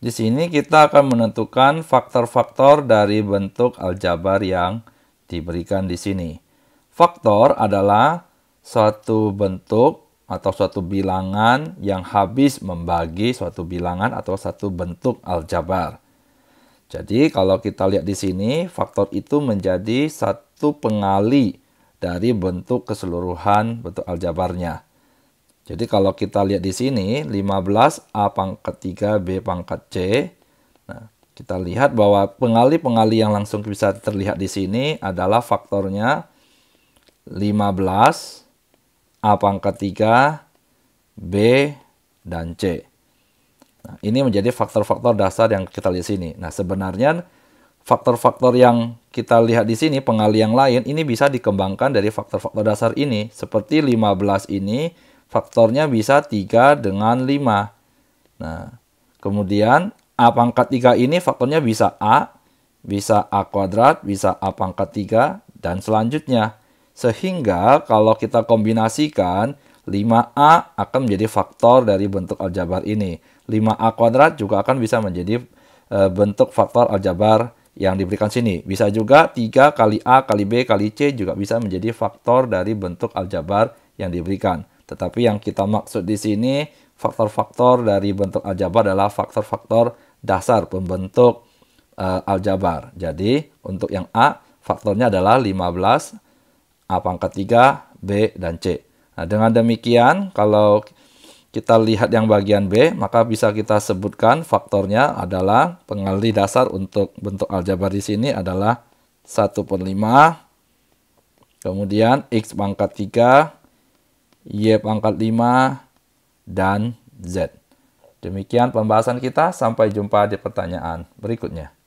Di sini kita akan menentukan faktor-faktor dari bentuk aljabar yang diberikan di sini. Faktor adalah suatu bentuk atau suatu bilangan yang habis membagi suatu bilangan atau satu bentuk aljabar. Jadi kalau kita lihat di sini, faktor itu menjadi satu pengali dari bentuk keseluruhan bentuk aljabarnya. Jadi kalau kita lihat di sini 15 A pangkat 3 B pangkat C. Nah, kita lihat bahwa pengali-pengali yang langsung bisa terlihat di sini adalah faktornya 15 A pangkat 3 B dan C. Nah, ini menjadi faktor-faktor dasar yang kita lihat di sini. Nah, sebenarnya faktor-faktor yang kita lihat di sini, pengali yang lain, ini bisa dikembangkan dari faktor-faktor dasar ini. Seperti 15 ini, faktornya bisa 3 dengan 5. Nah, kemudian A pangkat 3 ini faktornya bisa A, bisa A kuadrat, bisa A pangkat 3, dan selanjutnya. Sehingga kalau kita kombinasikan, 5A akan menjadi faktor dari bentuk aljabar ini. 5A kuadrat juga akan bisa menjadi e, bentuk faktor aljabar yang diberikan sini. Bisa juga 3 kali A kali B kali C juga bisa menjadi faktor dari bentuk aljabar yang diberikan. Tetapi yang kita maksud di sini faktor-faktor dari bentuk aljabar adalah faktor-faktor dasar pembentuk uh, aljabar. Jadi untuk yang A faktornya adalah 15 A pangkat 3, B dan C. Nah, dengan demikian kalau kita lihat yang bagian B, maka bisa kita sebutkan faktornya adalah pengali dasar untuk bentuk aljabar di sini adalah 1 per 5, kemudian X pangkat 3, Y pangkat 5, dan Z. Demikian pembahasan kita, sampai jumpa di pertanyaan berikutnya.